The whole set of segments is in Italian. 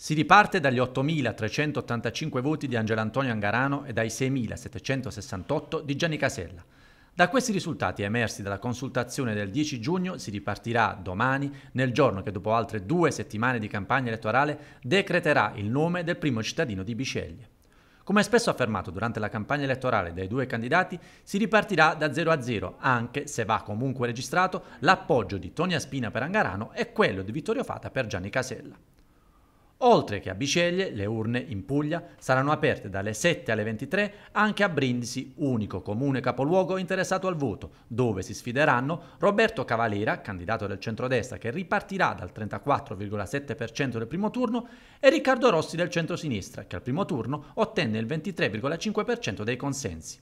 Si riparte dagli 8.385 voti di Angelo Antonio Angarano e dai 6.768 di Gianni Casella. Da questi risultati emersi dalla consultazione del 10 giugno si ripartirà domani, nel giorno che dopo altre due settimane di campagna elettorale decreterà il nome del primo cittadino di Bisceglie. Come spesso affermato durante la campagna elettorale dai due candidati, si ripartirà da 0 a 0, anche se va comunque registrato l'appoggio di Tonia Spina per Angarano e quello di Vittorio Fata per Gianni Casella. Oltre che a Biceglie, le urne in Puglia saranno aperte dalle 7 alle 23 anche a Brindisi, unico comune capoluogo interessato al voto, dove si sfideranno Roberto Cavalera, candidato del centrodestra che ripartirà dal 34,7% del primo turno, e Riccardo Rossi del centrosinistra, che al primo turno ottenne il 23,5% dei consensi.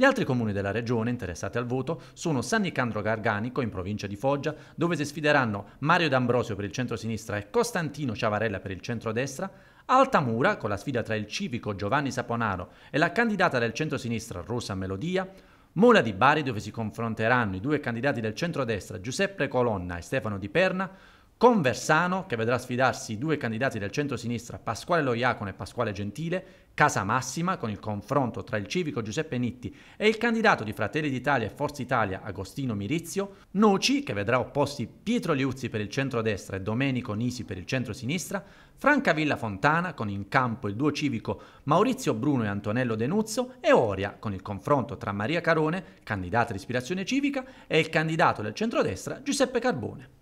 Gli altri comuni della regione interessati al voto sono San Nicandro Garganico, in provincia di Foggia, dove si sfideranno Mario D'Ambrosio per il centro-sinistra e Costantino Ciavarella per il centro-destra, Altamura, con la sfida tra il civico Giovanni Saponaro e la candidata del centro-sinistra Rosa Melodia, Mola di Bari, dove si confronteranno i due candidati del centro-destra Giuseppe Colonna e Stefano Di Perna, Conversano, che vedrà sfidarsi due candidati del centro-sinistra, Pasquale Loiacono e Pasquale Gentile, Casa Massima, con il confronto tra il civico Giuseppe Nitti e il candidato di Fratelli d'Italia e Forza Italia, Agostino Mirizio, Noci, che vedrà opposti Pietro Liuzzi per il centro-destra e Domenico Nisi per il centro-sinistra, Franca Villa Fontana, con in campo il duo civico Maurizio Bruno e Antonello Denuzzo, e Oria, con il confronto tra Maria Carone, candidata di ispirazione civica, e il candidato del centro-destra Giuseppe Carbone.